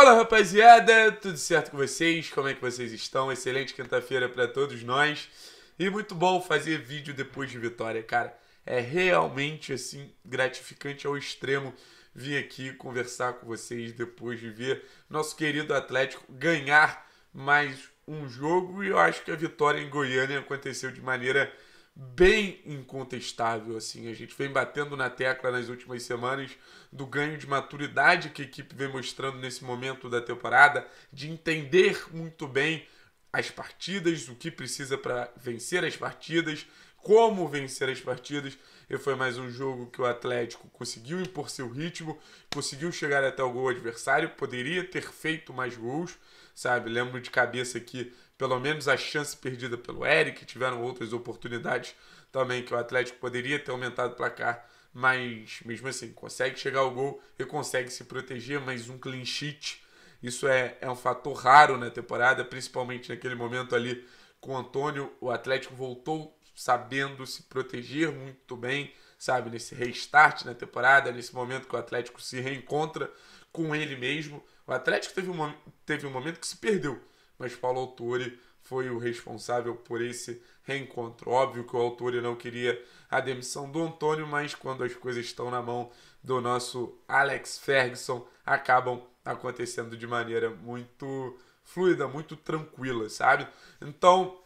Fala rapaziada, tudo certo com vocês? Como é que vocês estão? Excelente quinta-feira para todos nós. E muito bom fazer vídeo depois de vitória, cara. É realmente assim gratificante ao extremo vir aqui conversar com vocês depois de ver nosso querido Atlético ganhar mais um jogo e eu acho que a vitória em Goiânia aconteceu de maneira bem incontestável assim. A gente vem batendo na tecla nas últimas semanas do ganho de maturidade que a equipe vem mostrando nesse momento da temporada, de entender muito bem as partidas, o que precisa para vencer as partidas, como vencer as partidas. E foi mais um jogo que o Atlético conseguiu impor seu ritmo, conseguiu chegar até o gol adversário, poderia ter feito mais gols, sabe? Lembro de cabeça aqui pelo menos a chance perdida pelo Eric, tiveram outras oportunidades também que o Atlético poderia ter aumentado o placar, mas mesmo assim consegue chegar ao gol e consegue se proteger, mas um clean sheet, isso é, é um fator raro na temporada, principalmente naquele momento ali com o Antônio, o Atlético voltou sabendo se proteger muito bem, sabe, nesse restart na temporada, nesse momento que o Atlético se reencontra com ele mesmo. O Atlético teve um, teve um momento que se perdeu mas Paulo Autore foi o responsável por esse reencontro. Óbvio que o Autore não queria a demissão do Antônio, mas quando as coisas estão na mão do nosso Alex Ferguson, acabam acontecendo de maneira muito fluida, muito tranquila, sabe? Então,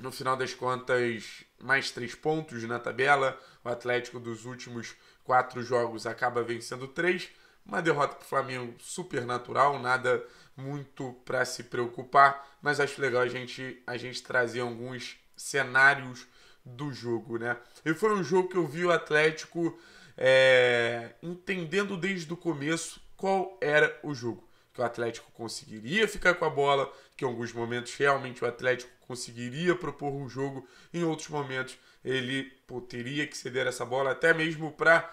no final das contas, mais três pontos na tabela. O Atlético dos últimos quatro jogos acaba vencendo três. Uma derrota para o Flamengo super natural, nada muito para se preocupar, mas acho legal a gente, a gente trazer alguns cenários do jogo, né? E foi um jogo que eu vi o Atlético é, entendendo desde o começo qual era o jogo. Que o Atlético conseguiria ficar com a bola, que em alguns momentos realmente o Atlético conseguiria propor um jogo, em outros momentos ele pô, teria que ceder essa bola, até mesmo para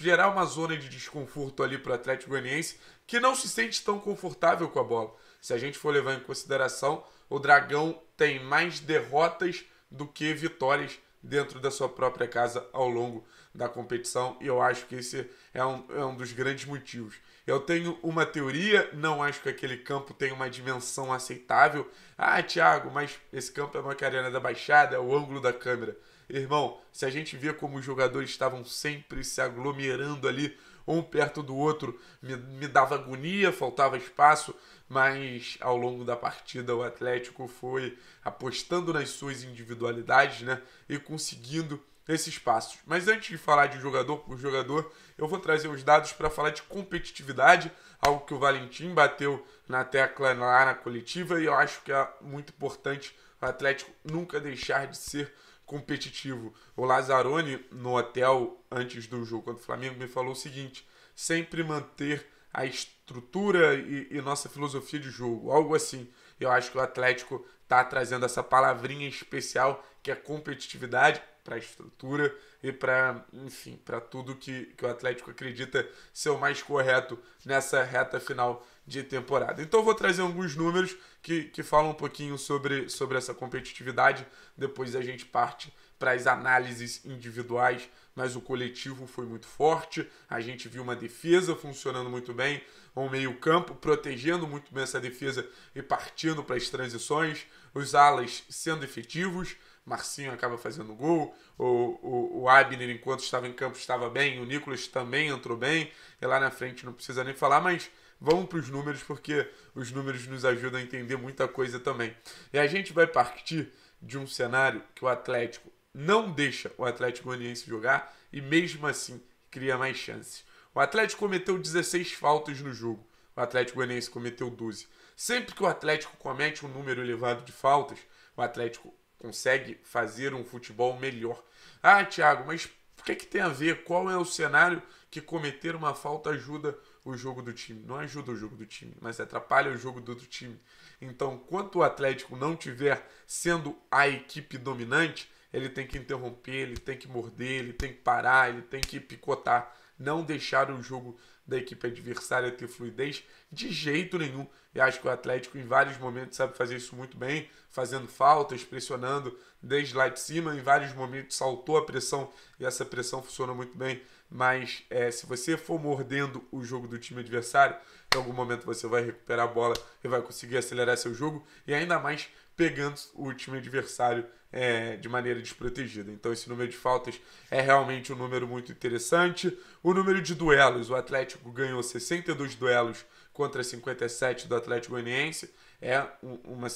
gerar uma zona de desconforto ali para o Atlético Goianiense, que não se sente tão confortável com a bola. Se a gente for levar em consideração, o Dragão tem mais derrotas do que vitórias dentro da sua própria casa ao longo da competição, e eu acho que esse é um, é um dos grandes motivos. Eu tenho uma teoria, não acho que aquele campo tenha uma dimensão aceitável. Ah, Thiago, mas esse campo é uma carena da baixada, é o ângulo da câmera. Irmão, se a gente vê como os jogadores estavam sempre se aglomerando ali, um perto do outro, me, me dava agonia, faltava espaço, mas ao longo da partida o Atlético foi apostando nas suas individualidades né, e conseguindo esses passos. Mas antes de falar de jogador por jogador, eu vou trazer os dados para falar de competitividade, algo que o Valentim bateu na tecla lá na coletiva e eu acho que é muito importante o Atlético nunca deixar de ser competitivo. O Lazzaroni, no hotel antes do jogo contra o Flamengo, me falou o seguinte: sempre manter a estrutura e, e nossa filosofia de jogo, algo assim. Eu acho que o Atlético está trazendo essa palavrinha especial que é competitividade para a estrutura e para, enfim, para tudo que, que o Atlético acredita ser o mais correto nessa reta final de temporada. Então vou trazer alguns números que, que falam um pouquinho sobre, sobre essa competitividade. Depois a gente parte para as análises individuais, mas o coletivo foi muito forte. A gente viu uma defesa funcionando muito bem, um meio-campo protegendo muito bem essa defesa e partindo para as transições, os alas sendo efetivos. Marcinho acaba fazendo gol, o, o, o Abner, enquanto estava em campo, estava bem, o Nicolas também entrou bem, e lá na frente não precisa nem falar, mas vamos para os números, porque os números nos ajudam a entender muita coisa também. E a gente vai partir de um cenário que o Atlético não deixa o Atlético Goianiense jogar e mesmo assim cria mais chances. O Atlético cometeu 16 faltas no jogo. O Atlético Goianiense cometeu 12. Sempre que o Atlético comete um número elevado de faltas, o Atlético consegue fazer um futebol melhor. Ah, Thiago, mas o que, é que tem a ver? Qual é o cenário que cometer uma falta ajuda o jogo do time, não ajuda o jogo do time, mas atrapalha o jogo do outro time. Então, quanto o Atlético não tiver sendo a equipe dominante, ele tem que interromper, ele tem que morder, ele tem que parar, ele tem que picotar, não deixar o jogo da equipe adversária ter fluidez de jeito nenhum. E acho que o Atlético em vários momentos sabe fazer isso muito bem, fazendo faltas, pressionando desde lá de cima, em vários momentos saltou a pressão e essa pressão funciona muito bem mas é, se você for mordendo o jogo do time adversário, em algum momento você vai recuperar a bola e vai conseguir acelerar seu jogo, e ainda mais pegando o time adversário é, de maneira desprotegida. Então, esse número de faltas é realmente um número muito interessante. O número de duelos: o Atlético ganhou 62 duelos contra 57 do Atlético Goianiense. É uma.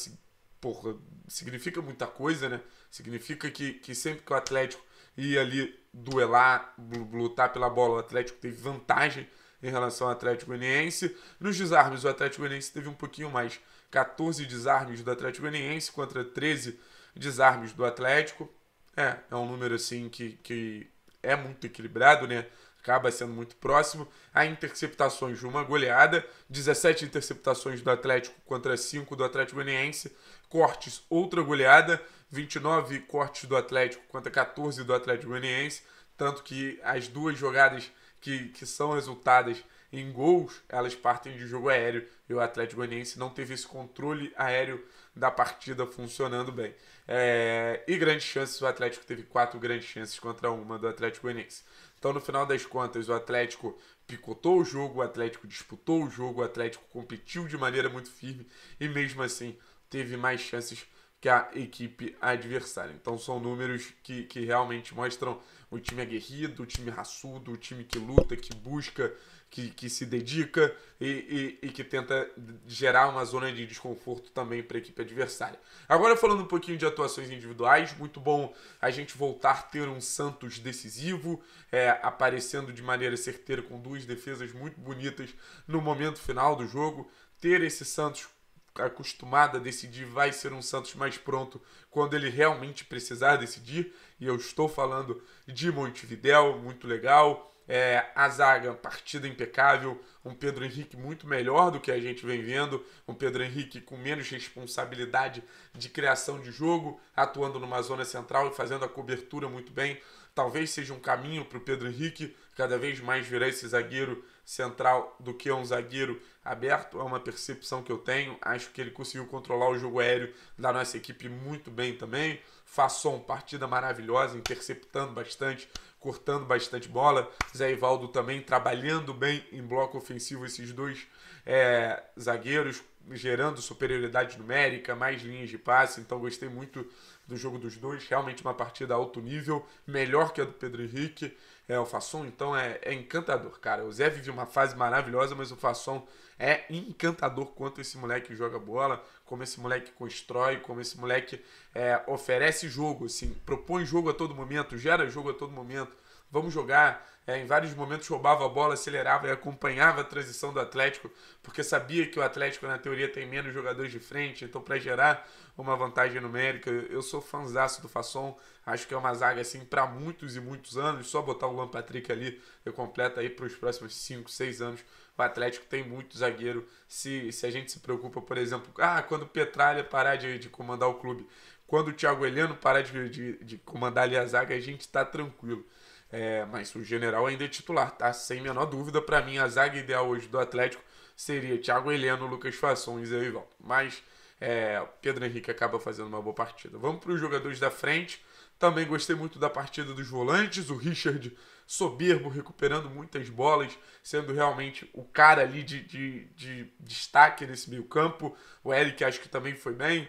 Porra, significa muita coisa, né? Significa que, que sempre que o Atlético e ali duelar, lutar pela bola. O Atlético teve vantagem em relação ao Atlético Goianiense. Nos desarmes, o Atlético Goianiense teve um pouquinho mais, 14 desarmes do Atlético Goianiense contra 13 desarmes do Atlético. É, é um número assim que, que é muito equilibrado, né? acaba sendo muito próximo. A interceptações de uma goleada, 17 interceptações do Atlético contra 5 do Atlético Goianiense, cortes outra goleada, 29 cortes do Atlético contra 14 do Atlético Goianiense, tanto que as duas jogadas que, que são resultadas em gols, elas partem de jogo aéreo e o Atlético Goianiense não teve esse controle aéreo da partida funcionando bem. É, e grandes chances, o Atlético teve quatro grandes chances contra uma do Atlético Goianiense. Então, no final das contas, o Atlético picotou o jogo, o Atlético disputou o jogo, o Atlético competiu de maneira muito firme e mesmo assim teve mais chances que a equipe é adversária. Então são números que, que realmente mostram o time aguerrido, é o time raçudo, o time que luta, que busca, que, que se dedica e, e, e que tenta gerar uma zona de desconforto também para a equipe adversária. Agora falando um pouquinho de atuações individuais, muito bom a gente voltar a ter um Santos decisivo, é, aparecendo de maneira certeira com duas defesas muito bonitas no momento final do jogo. Ter esse Santos acostumada a decidir vai ser um Santos mais pronto quando ele realmente precisar decidir. E eu estou falando de Montevidéu, muito legal. É, a zaga, partida impecável, um Pedro Henrique muito melhor do que a gente vem vendo, um Pedro Henrique com menos responsabilidade de criação de jogo, atuando numa zona central e fazendo a cobertura muito bem. Talvez seja um caminho para o Pedro Henrique cada vez mais virar esse zagueiro central do que um zagueiro aberto, é uma percepção que eu tenho. Acho que ele conseguiu controlar o jogo aéreo da nossa equipe muito bem também. Fasson, partida maravilhosa, interceptando bastante, cortando bastante bola. Zé Ivaldo também trabalhando bem em bloco ofensivo, esses dois é, zagueiros, gerando superioridade numérica, mais linhas de passe. Então gostei muito do jogo dos dois. Realmente uma partida alto nível, melhor que a do Pedro Henrique. É, o Fasson, então, é, é, encantador, cara. O Zé vive uma fase maravilhosa, mas o Fasson é encantador quanto esse moleque joga bola, como esse moleque constrói, como esse moleque é, oferece jogo, assim, propõe jogo a todo momento, gera jogo a todo momento vamos jogar. É, em vários momentos roubava a bola, acelerava e acompanhava a transição do Atlético, porque sabia que o Atlético, na teoria, tem menos jogadores de frente, então para gerar uma vantagem numérica, eu sou fãzaço do Fasson, acho que é uma zaga assim para muitos e muitos anos, só botar o Luan Patrick ali, eu completo aí para os próximos 5, 6 anos, o Atlético tem muito zagueiro, se, se a gente se preocupa, por exemplo, ah, quando o Petralha parar de, de comandar o clube, quando o Thiago Heleno parar de, de, de comandar ali a zaga, a gente está tranquilo. É, mas o General ainda é titular, tá? Sem menor dúvida, para mim a zaga ideal hoje do Atlético seria Thiago Heleno, Lucas Façons e Erivaldo. Mas é, Pedro Henrique acaba fazendo uma boa partida. Vamos para os jogadores da frente. Também gostei muito da partida dos volantes, o Richard soberbo, recuperando muitas bolas, sendo realmente o cara ali de, de, de destaque nesse meio campo. O Eric acho que também foi bem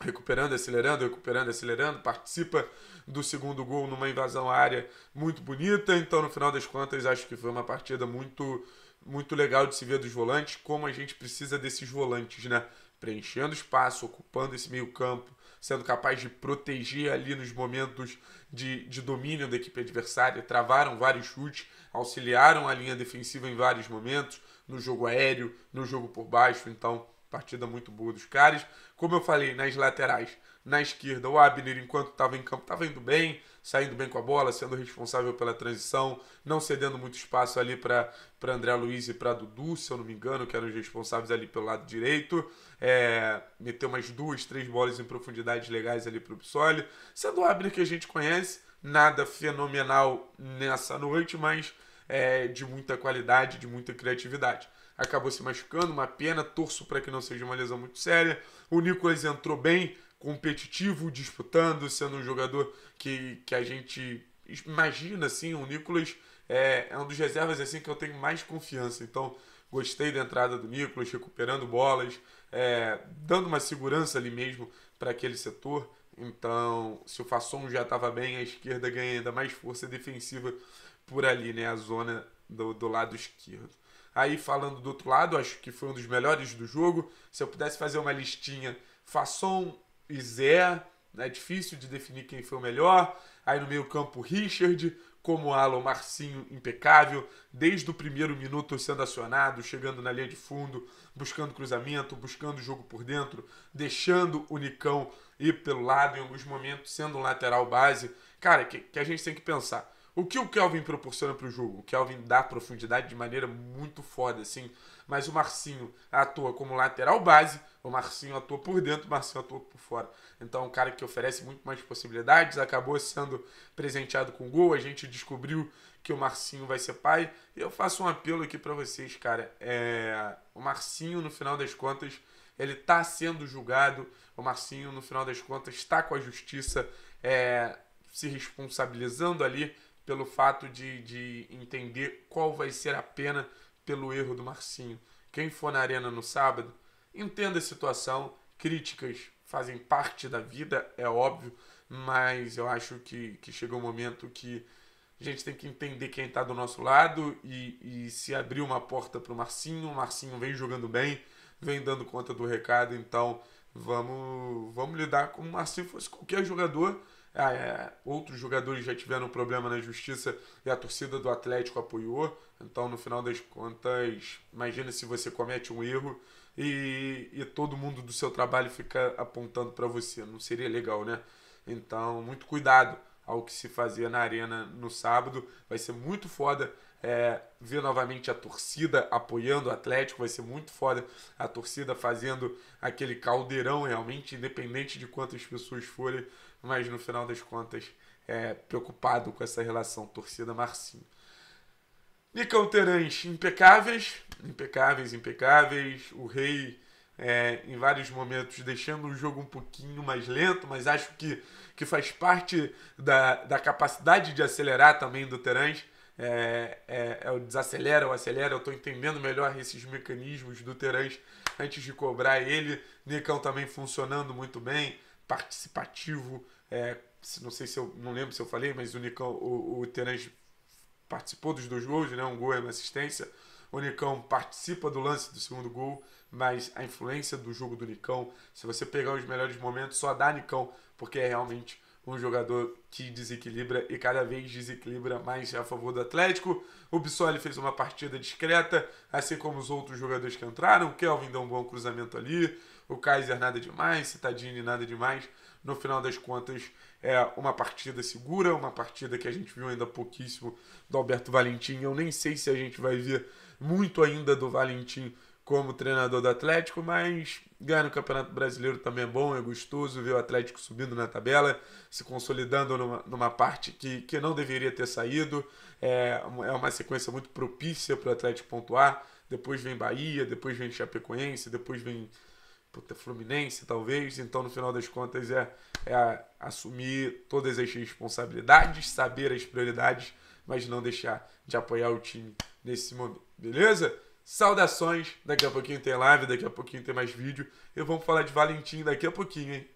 recuperando, acelerando, recuperando, acelerando, participa do segundo gol numa invasão à área muito bonita. Então, no final das contas, acho que foi uma partida muito muito legal de se ver dos volantes, como a gente precisa desses volantes, né? Preenchendo espaço, ocupando esse meio-campo, sendo capaz de proteger ali nos momentos de, de domínio da equipe adversária, travaram vários chutes, auxiliaram a linha defensiva em vários momentos, no jogo aéreo, no jogo por baixo, então partida muito boa dos caras. Como eu falei, nas laterais, na esquerda, o Abner, enquanto estava em campo, estava indo bem, saindo bem com a bola, sendo responsável pela transição, não cedendo muito espaço ali para André Luiz e para Dudu, se eu não me engano, que eram os responsáveis ali pelo lado direito. É, meteu umas duas, três bolas em profundidades legais ali para o Psoli. Sendo o Abner que a gente conhece, nada fenomenal nessa noite, mas é, de muita qualidade, de muita criatividade acabou se machucando, uma pena, torço para que não seja uma lesão muito séria. O Nicolas entrou bem, competitivo, disputando, sendo um jogador que, que a gente imagina assim, o Nicolas é, é um dos reservas assim que eu tenho mais confiança. Então, gostei da entrada do Nicolas, recuperando bolas, é, dando uma segurança ali mesmo para aquele setor. Então, se o Fasson já estava bem, a esquerda ganha ainda mais força defensiva por ali, né? A zona do, do lado esquerdo. Aí falando do outro lado, acho que foi um dos melhores do jogo. Se eu pudesse fazer uma listinha, Fasson e Zé, né? é difícil de definir quem foi o melhor. Aí no meio-campo, Richard, como Alan, Marcinho, impecável, desde o primeiro minuto sendo acionado, chegando na linha de fundo, buscando cruzamento, buscando jogo por dentro, deixando o Nicão ir pelo lado em alguns momentos, sendo um lateral base. Cara, que, que a gente tem que pensar. O que o Kelvin proporciona para o jogo? O Kelvin dá profundidade de maneira muito foda, assim. Mas o Marcinho atua como lateral base, o Marcinho atua por dentro, o Marcinho atua por fora. Então é um cara que oferece muito mais possibilidades, acabou sendo presenteado com gol, a gente descobriu que o Marcinho vai ser pai. E eu faço um apelo aqui para vocês, cara. É... O Marcinho, no final das contas, ele está sendo julgado. O Marcinho, no final das contas, está com a justiça é... se responsabilizando ali pelo fato de, de entender qual vai ser a pena pelo erro do Marcinho. Quem for na arena no sábado, entenda a situação, críticas fazem parte da vida, é óbvio, mas eu acho que, que chegou um momento que a gente tem que entender quem está do nosso lado e, e se abrir uma porta para o Marcinho. O Marcinho vem jogando bem, vem dando conta do recado, então vamos, vamos lidar como o Marcinho fosse qualquer jogador ah, é, outros jogadores já tiveram problema na justiça e a torcida do Atlético apoiou. Então, no final das contas, imagina se você comete um erro e, e todo mundo do seu trabalho fica apontando para você. Não seria legal, né? Então, muito cuidado ao que se fazia na arena no sábado. Vai ser muito foda é, ver novamente a torcida apoiando o Atlético, vai ser muito foda a torcida fazendo aquele caldeirão realmente, independente de quantas pessoas forem, mas no final das contas, é, preocupado com essa relação torcida-Marcinho. Nicão Terãs, impecáveis, impecáveis, impecáveis. O Rei, é, em vários momentos, deixando o jogo um pouquinho mais lento, mas acho que, que faz parte da, da capacidade de acelerar também do Terãs é, é, é o desacelera, o acelera, eu estou entendendo melhor esses mecanismos do Terãs antes de cobrar ele. Nicão também funcionando muito bem, participativo. É, não sei se eu não lembro se eu falei, mas o Nicão, o, o Terãs participou dos dois gols, né? Um gol e uma assistência. O Nicão participa do lance do segundo gol, mas a influência do jogo do Nicão, se você pegar os melhores momentos, só dá Nicão, porque é realmente um jogador que desequilibra e cada vez desequilibra mais a favor do Atlético. O Bissoli fez uma partida discreta, assim como os outros jogadores que entraram. O Kelvin deu um bom cruzamento ali, o Kaiser nada demais, Citadini nada demais. No final das contas, é uma partida segura, uma partida que a gente viu ainda pouquíssimo do Alberto Valentim. Eu nem sei se a gente vai ver muito ainda do Valentim como treinador do Atlético, mas ganhar no Campeonato Brasileiro também é bom, é gostoso ver o Atlético subindo na tabela, se consolidando numa, numa parte que, que não deveria ter saído. É, é uma sequência muito propícia para o Atlético pontuar. Depois vem Bahia, depois vem Chapecoense, depois vem puta, Fluminense, talvez. Então, no final das contas, é, é assumir todas as responsabilidades, saber as prioridades, mas não deixar de apoiar o time nesse momento. Beleza? Saudações, daqui a pouquinho tem live, daqui a pouquinho tem mais vídeo. eu vamos falar de Valentim daqui a pouquinho, hein?